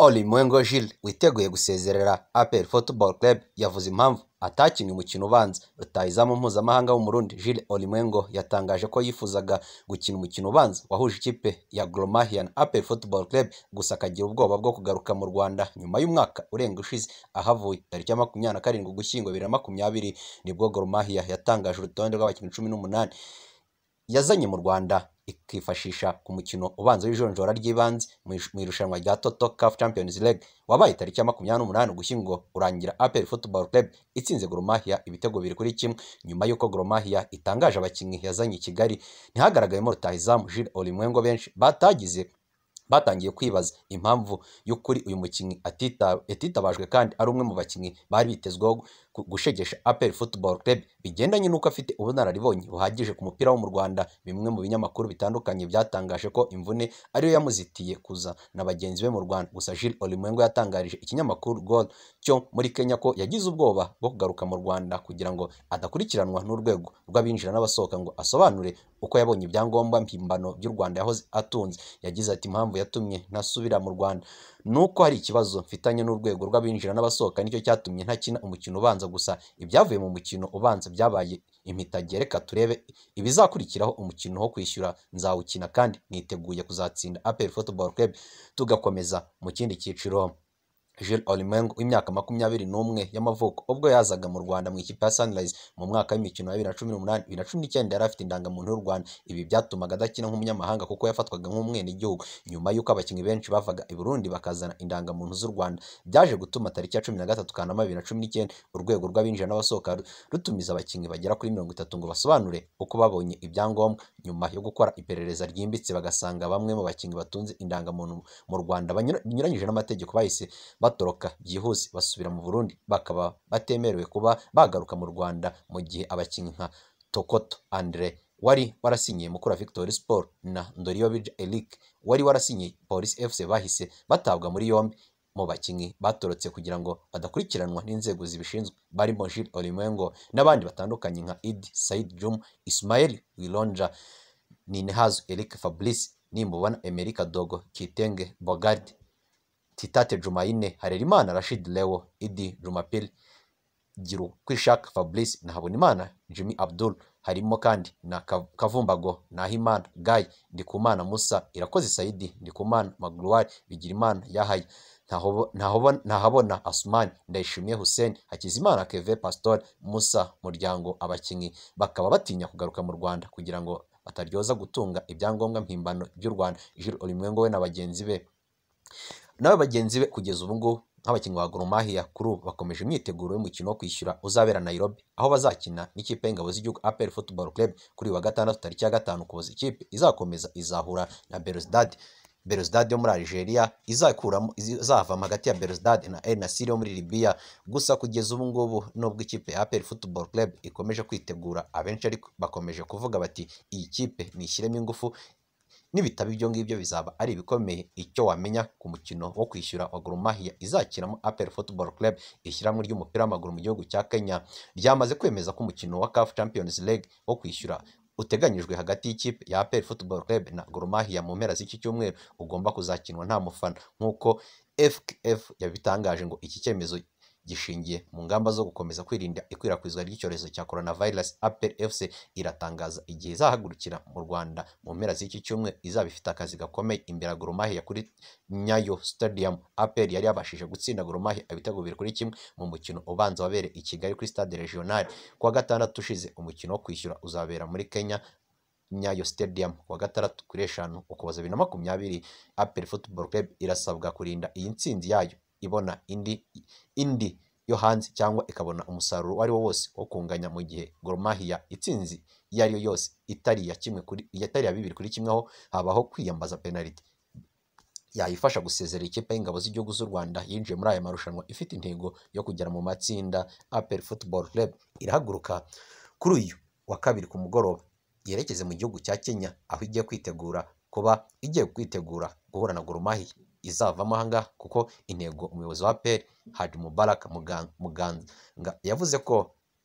Olimoengo Jules witeguye gusezerera APR Football Club yavuze impamvu atakinnye umukino ubanza rutayizamu mpuzamahanga w'umurundi Jules Olimoengo yatangaje ko yifuzaga gukina umukino ubanza wahuje ikipe ya Gor APR Football Club gusa akagira ubwoba bwo kugaruka mu Rwanda nyuma y'umwaka urenga ushize ahavuye tariki ya makumyabiri na karindwi Ugushyingo bibiri na makumyabiri nibwo Gor yatangaje urutonde rw'abakinnyi cumi n'umunani yazanye mu Rwanda ikifashisha ku mukino ubanza w'ijonjora ry'ibanze mu irushanwa rya Toto CAF Champions League wabaye tariki ya makumyabiri n'umunani Ugushyingo urangira APR Football Club itsinze Gor ibitego biri kuri kimwe nyuma y'uko Gor itangaje abakinnyi yazanye i Kigali ntihagaragayemo rutahizamu Jules Olimwengo benshi batagize batangiye kwibaza impamvu y'ukuri uyu mukinnyi atitabajwe kandi ari umwe mu bakinnyi bari bitezweho gushegesha aperi Football Club bigendanye n'uko afite ubunararibonye buhagije ku mupira wo mu Rwanda bimwe mu binyamakuru bitandukanye byatangaje ko imvune ariyo yamuzitiye kuza na bagenzi be mu Rwanda gusa Jules Olumwengo yatangarije ikinyamakuru Goal cyo muri Kenya ko yagize ubwoba bwo kugaruka mu Rwanda kugira ngo adakurikiranwa n'urwego rw'abinjira n'abasohoka ngo asobanure uko yabonye ibyangombwa mpimbano by'u Rwanda yahoze atunze yagize ati impamvu yatumye ntasubira mu Rwanda nuko hari ikibazo mfitanye n'urwego rw'abinjira n'abasohoka nicyo cyatumye ntakina umukino ubanza gusa ibyavuye mu mukino ubanza byabaye impitage reka turebe ibizakurikiraho umukino wo kwishyura nzawukina kandi niteguye kuzatsinda aperi Football Club tugakomeza mu kindi cyiciro Jules Olimwengu w'imyaka makumyabiri n'umwe y'amavuko ubwo yazaga mu Rwanda mu ikipe ya Sunrise mu mwaka w'imikino ya bibiri na cumi n'umunani bibiri na cumi n'icyenda yari afite indangamuntu y'u Rwanda ibi byatumaga adakina nk'umunyamahanga kuko yafatwaga nk'umwenegihugu nyuma y'uko abakinnyi benshi bavaga i Burundi bakazana indangamuntu z'u Rwanda byaje gutuma tariki ya cumi na gatatu Kanama bibiri na cumi n'icyenda urwego rw'abinjira n'abasohoka rutumiza abakinnyi bagera kuri mirongo itatu ngo basobanure uko babonye ibyangombwa nyuma yo gukora iperereza ryimbitse bagasanga bamwe mu bakinnyi batunze indangamuntu mu Rwanda binyuranyije n'amategeko bahise batoroka byihuse basubira mu Burundi bakaba batemerewe kuba bagaruka mu Rwanda mu gihe abakinnyi nka Tokoto Andre wari warasinyiye Mukura Victory Sport na Ndoriyobije Eric wari warasinyiye Police FC bahise batabwa muri yombi mu bakinnyi batorotse kugira ngo badakurikiranwa n'inzego zibishinzwe barimo Jules Olimengo n'abandi batandukanye nka Idi Said Juma Ismail Wilonja Ninehazu Eric Fabrice Nimbubona Emerika Dogo Kitenge Bogarde Titate Jumaine Harerimana Rashid Leo Idi Jumapili Giru Kwishak Fabrice na Habonimana Jimmy Abdul harimo kandi na Kavumbago Nahimana Guy Ndikumana Musa Irakoze Saidi Ndikumana Magluari Bigirimana Yahaya ntahabona Asumani Ndayishimiye Hussein Hakizimana Keve Pastor Musa Muryango abakinnyi bakaba batinya kugaruka mu Rwanda kugira ngo bataryoza gutunga ibyangombwa mpimbano by'u Rwanda Jules ngo we na bagenzi be nawe bagenzi be kugeza ubu ngubu nk'abakinnyi ba Gor Mahia kuri bakomeje imyiteguro y'umukino wo kwishyura uzabera Nairobi aho bazakina n'ikipe y'ingabo z'igihugu APR Football Club kuri uyu wa gatandatu tariki ya gatanu kuboza ikipe izakomeza izahura na Belouizdad Belouizdad yo muri Algeria izakuramo izavama hagati ya Belouizdad na El Nassr yo muri Libya gusa kugeza ubu ngubu nubwo ikipe ya APR Football Club ikomeje kwitegura abenshi ariko bakomeje kuvuga bati iyi kipe nishyiremo ingufu nibitaba ibyo ngibyo bizaba ari ibikomeye icyo wamenya ku mukino wo kwishyura wa Gor Mahia izakinamo Apel Football Club ishyiramo ry'umupira w'amaguru mu gihugu cya Kenya ryamaze kwemeza ko umukino wa CAF Champions League wo kwishyura uteganyijwe hagati y'ikipe ya APR Football Club na Gor Mahia mu mpera z'iki cyumweru ugomba kuzakinwa nta mufana nk'uko FKF yabitangaje ngo iki cyemezo gishingiye mu ngamba zo gukomeza kwirinda ikwirakwizwa ry'icyorezo cya coronavirus apr fc iratangaza igihe izahagurukira mu rwanda mu mpera z'iki cyumweru izaba ifite akazi gakomeye imbere ya kuri nyayo stadium apr yari yabashije gutsinda goromahe ibitego bibiri kuri kimwe mu mukino ubanza wabereye i kigali kuri stade regional kuwa gatandatu ushize umukino wo kwishyura uzabera muri kenya nyayo stadium wa gatandatu kuri eshanu ukuboza bibiri na makumyabiri apr football club irasabwa kurinda iyi ntsinzi yayo ibona indi indi yo hanze cyangwa ikabona umusaruro uwo ari wo wose wo kunganya mu gihe goromahiya itsinzi iyo ari yo yose itari ya kimwe kuri itari iya bibiri kuri kimwe aho habaho kwiyambaza penaliti yayifasha gusezera ikipe y'ingabo z'igihugu z'u Rwanda yinjiye muri aya marushanwa ifite intego yo kugera mu matsinda Apple Football Club irahaguruka kuri uyu wa kabiri ku mugoroba yerekeze mu gihugu cya Kenya aho igiye kwitegura kuba igiye kwitegura guhura na Goromahi izavamo ahangaha kuko intego umuyobozi wa APR e Hadi Mubarak Muganga yavuze ko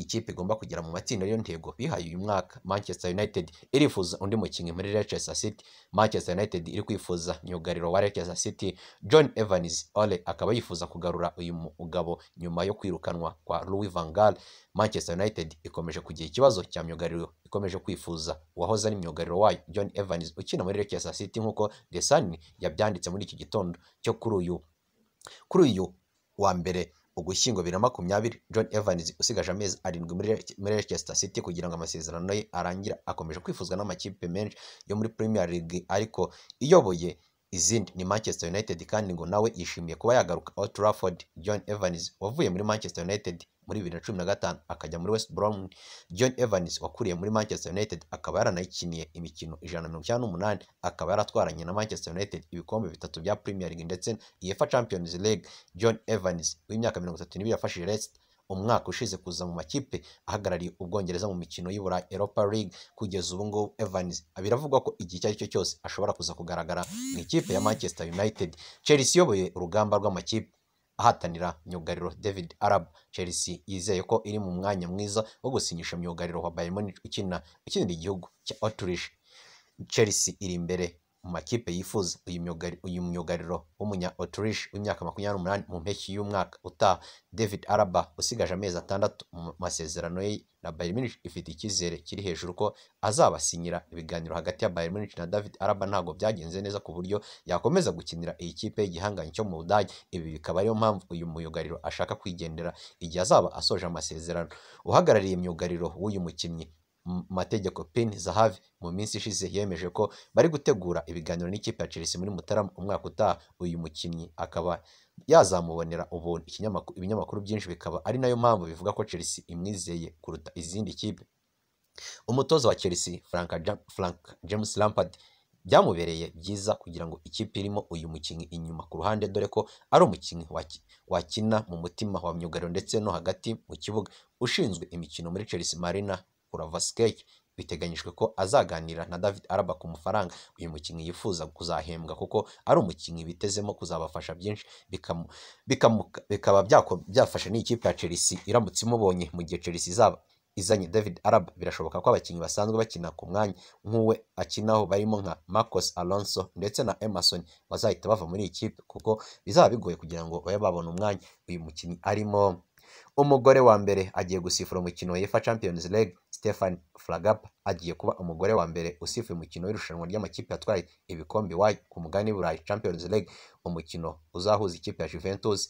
ikipe igomba kugera mu matsinda y'iyo ntego bihaye uyu mwaka manchester united irifuza undi mukinnyi muri leicester city manchester united iri kwifuza myugariro wa leicester city john evans ole akaba yifuza kugarura uyu mugabo nyuma yo kwirukanwa kwa louis van gaal manchester united ikomeje kugira ikibazo cya myugariro ikomeje kwifuza uwahoze ari myugariro wayo john evans ukina muri leicester city nk'uko the sun yabyanditse muri iki gitondo cyo kuri uyu kuri uyu wa mbere Ugushyingo bibiri na makumyabiri John Evans usigaje amezi arindwi muri Leicester City kugira ngo amasezerano ye arangire akomeje kwifuzwa n'amakipe menshi yo muri Premier League ariko iyoboye izindi ni Manchester United kandi ngo nawe yishimiye kuba yagaruka Old Trafford John Evans wavuye muri Manchester United muri bibiri na cumi na gatanu akajya muri west brom john evans wakuriye muri manchester united akaba yaranayikiniye imikino ijana na mirongo icyenda n'umunani akaba yaratwaranye na manchester united ibikombe bitatu bya premier league ndetse YEFA champions league john evans w'imyaka mirongo itatu n'ibiri yafashije rest umwaka ushize kuza mu makipe ahagarariye ubwongereza mu mikino y'iburayi Europa League kugeza ubu ngubu Evans biravugwa ko igihe icyo ari cyo cyose ashobora kuza kugaragara mu ikipe ya Manchester United Chelsea iyoboye urugamba rw'amakipe ahatanira myugariro David Arab Chelsea yizeye ko iri mu mwanya mwiza wo gusinyisha myugariro wa Bayern Munich ukina ikindi gihugu cya Autriche Chelsea iri imbere mu makipe yifuza uyu myugariro w'umunya Autriche w'imyaka makumyabiri n'umunani mu mpeshyi y'umwaka utaha David Araba usigaje amezi atandatu mu masezerano ye na Bayern Munich ifite icyizere kiri hejuru ko azabasinyira ibiganiro hagati ya Bayern Munich na David Araba ntabwo byagenze neza ku buryo yakomeza gukinira iyi kipe y'igihangange cyo mu Budage ibi bikaba ariyo mpamvu uyu myugariro ashaka kwigendera igihe azaba asoje amasezerano uhagarariye imyugariro w'uyu mukinnyi mategeko Pin Zahavi mu minsi ishize yemeje ko bari gutegura ibiganiro n'ikipe ya Chelsea muri Mutarama umwaka utaha uyu mukinnyi akaba yazamubonera ubuntu ibinyamakuru byinshi bikaba ari nayo mpamvu bivuga ko Chelsea imwizeye kuruta izindi kipe umutoza wa Chelsea Frank James Lampard byamubereye byiza kugira ngo ikipe irimo uyu mukinnyi inyuma ku ruhande dore ko ari umukinnyi wakina mu mutima wa myugariro ndetse no hagati mu kibuga ushinzwe imikino muri Chelsea Marina Kuravaskeyi biteganyijwe ko azaganira na David Araba ku mafaranga uyu mukinnyi yifuza kuzahembwa kuko ari umukinnyi bitezemo kuzabafasha byinshi bikaba byafasha n'ikipe ya Chelsea iramutse imubonye mu gihe Chelsea izaba izanye David Araba birashoboka ko abakinnyi basanzwe bakina ku mwanya nk'uwe akinaho barimo nka Marcos Alonso ndetse na Emerson bazahita bava muri iyi kipe kuko bizaba bigoye kugira ngo babe babona umwanya uyu mukinnyi arimo umugore wa mbere agiye gusifura umukino wa UEFA Champions League Stefan Flagap agiye kuba umugore wa mbere usifura umukino w'irushanwa ry'amakipe yatwaye ibikombe iwayo ku mugani Burayi Champions League umukino uzahuza ikipe ya Juventus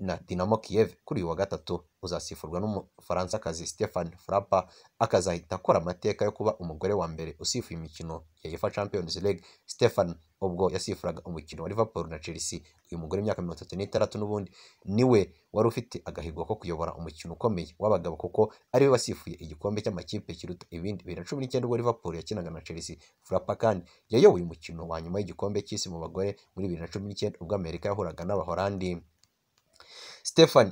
na Dinamo Kiev kuri uyu wa gatatu uzasifurwa n'umufaransa Stefan Frappa akazahita akora amateka yo kuba umugore wa mbere usifuye imikino ya UEFA Champions League Stefan ubwo yasifuraga umukino wa Liverpool na Chelsea uyu mugore imyaka mirongo itatu n'itandatu n'ubundi niwe wari ufite agahigo ko kuyobora umukino ukomeye w'abagabo kuko ari we wasifuye igikombe cy'amakipe kiruta ibindi bibiri na cumi n'icyenda ubwo Liverpool yakinaga na Chelsea Frappa kandi yayoboye umukino wa nyuma y'igikombe cy'isi mu bagore muri bibiri na cumi n'icyenda ubwo Amerika yahuraga n’abaholandi. Stephen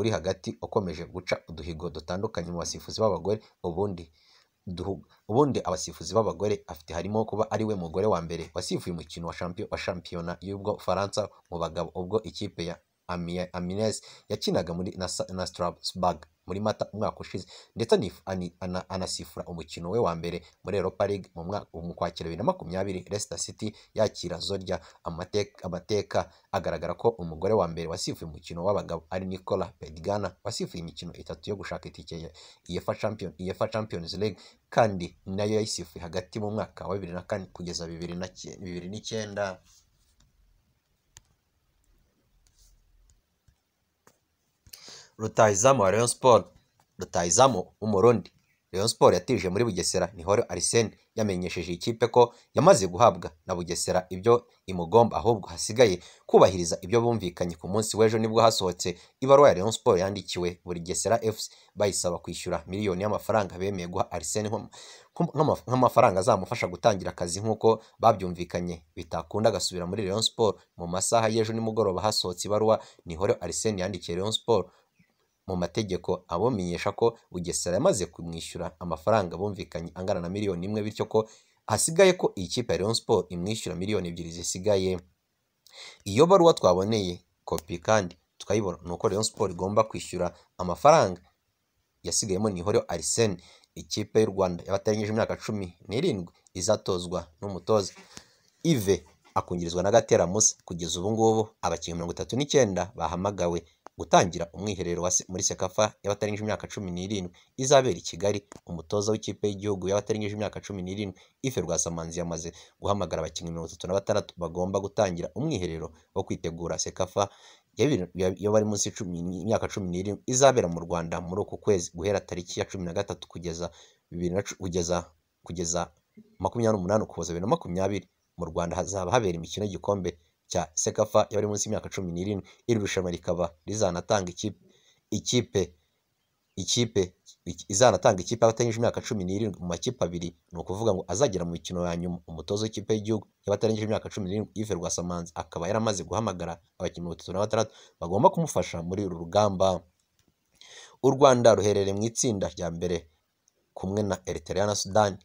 uri hagati ukomeje guca uduhigo dutandukanye mu basifuzi b'abagore ubundi ubundi abasifuzi b'abagore afite harimo kuba ari we mugore wa mbere wasifuye umukino wa shampiyona y'ubwo Faransa mu bagabo ubwo ikipe ya Amires yakinaga muri na Strasbourg muri Mata umwaka ushize ndetse anasifura umukino we wa mbere muri Europa League mu mwaka bibiri na makumyabiri Leicester City yakira Zorya amateka agaragara ko umugore wa mbere wasifuye umukino w'abagabo ari Nicola Pedigana wasifuye imikino itatu yo gushaka itike ya UEFA Champions League kandi nayo yayisifuye hagati mu mwaka wa bibiri na kane kugeza bibiri n'icyenda. rutahizamu wa Rayon Sport rutahizamu w'umurundi Rayon Sport yatije muri Bugesera Nihoro Arsene yamenyesheje ikipe ko yamaze guhabwa na Bugesera ibyo imugomba ahubwo hasigaye kubahiriza ibyo bumvikanye ku munsi w'ejo nibwo hasohotse ibaruwa ya Rayon Sport yandikiwe Bugesera FC bayisaba kwishyura miliyoni y'amafaranga bemeye guha Arsene nk'amafaranga azamufasha gutangira akazi nk'uko babyumvikanye bitakunda agasubira muri Rayon Sport mu masaha y'ejo nimugoroba hasohotse ibaruwa Nihoro Arsene yandikiye Rayon Sport mu mategeko abamenyesha ko Bugesera yamaze kumwishyura amafaranga bumvikanye angana na miliyoni imwe bityo ko hasigaye ko iyi kipe ya Rayon Sports imwishyura miliyoni ebyiri zisigaye iyo baruwa twaboneye kopi kandi tukayibona ni uko Rayon Sports igomba kwishyura amafaranga yasigayemo Nihoreho Arsene ikipe y'u Rwanda y'abatarangije imyaka cumi n'irindwi izatozwa n'umutoza Ive akungirizwa na Gatera Musa kugeza ubu ngubu abakinnyi mirongo itatu n'icyenda bahamagawe Gutangira umwiherero muri Sekafa y'abatarengeje imyaka cumi n'irindwi izabera i Kigali, umutoza w'ikipe y'igihugu y'abatarengeje imyaka cumi n'irindwi Ife Rwasamanzi yamaze guhamagara abakinnyi mirongo itatu na batandatu bagomba gutangira umwiherero wo kwitegura Sekafa bari munsi y'imyaka cumi n'irindwi izabera mu Rwanda muri uku kwezi guhera tariki ya cumi na gatatu kugeza kugeza makumyabiri n'umunani Ukuboza bibiri na makumyabiri mu Rwanda hazaba habera imikino y'igikombe cya sekafa y'abari munsi y'imyaka cumi n'irindwi iri rushanwa rikaba rizanatanga ikipe ikipe izanatanga ikipe y'abataranyije imyaka cumi n'irindwi mu makipe abiri ni ukuvuga ngo azagera mu mikino ya nyuma umutoza w'ikipe y'igihugu y'abataranyije imyaka cumi n'irindwi Yves Rwasamanzi akaba yaramaze guhamagara abakinnyi batatu na batandatu bagomba kumufasha muri uru rugamba u Rwanda ruherereye mu itsinda rya mbere kumwe na Eritrea na Sudani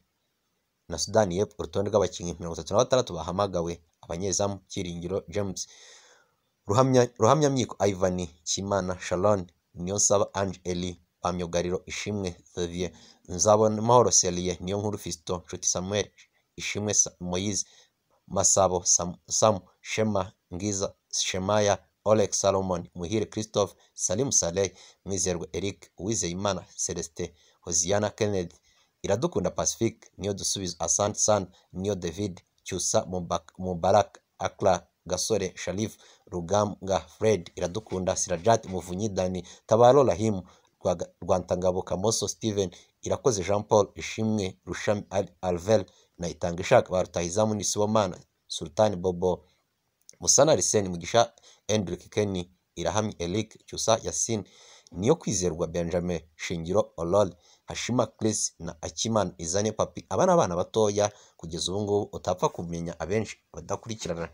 na Sudani y'Epfo ku rutonde rw'abakinnyi mirongo itatu na batandatu bahamagawe abanyezamu Byiringiro James Ruhamyamyiko Ivan Kimana Sharon Niyonsaba Ange Eli ba myugariro Ishimwe Xavier Nzabonamahoro Selie Niyonkuru Fiston Nshuti Samuel Ishimwe Moise Masabo Sam Shema Ngiza Shemaya Oleg Salomon Muhire Christophe Salim Saleh Mwizerwa Eric Uwizeyimana Celestin Hoziyana Kennedy Iradukunda Pacifique Niyo Dusubizo Asante Sana Niyo David Cyusa Mubarak Accra Gasore Sharif Rugambwa Fred Iradukunda Sirajat Muvunyi Dani Tabaro Rahim Rwantangabo Kamoso Steven Irakoze Jean Paul Ishimwe Rushami Alvel na Itanga Ishaka ba Rutahizamu ni Sibomana Sultani Bobo Musana Arsene Mugisha Endrick Kenny Irahamye Eric Cyusa Yasin Niyokwizerwa Benjamin, Shingiro Aurore, Hashima Chris na Akimana izane Papi aba ni abana batoya kugeza ubu ngubu utapfa kumenya abenshi badakurikirana.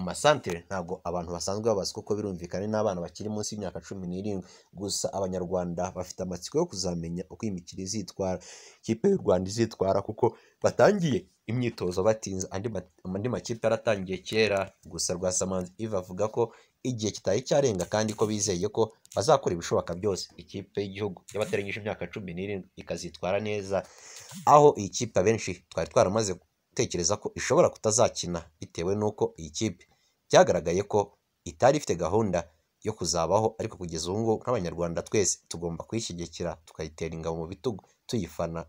amasantere ntabwo abantu basanzwe babazi kuko birumvikana n'abana bakiri munsi y'imyaka cumi n'irindwi gusa abanyarwanda bafite amatsiko yo kuzamenya uko imikino izitwara ikipe y'u rwanda izitwara kuko batangiye imyitozo batinze andi makipe yaratangiye kera gusa rwasamanzi iva avuga ko igihe kitaye cyarenga kandi ko bizeye ko bazakora ibishoboka byose ikipe y'igihugu y'abatarengije imyaka cumi n'irindwi ikazitwara neza aho iyi kipe abenshi twari twaramaze gutekereza ko ishobora kutazakina bitewe n'uko iyi kipe byagaragaye ko itari ifite gahunda yo kuzabaho ariko kugeza ubu ngubu nk'abanyarwanda twese tugomba kuyishyigikira tukayitera ingabo mu bitugu tuyifana.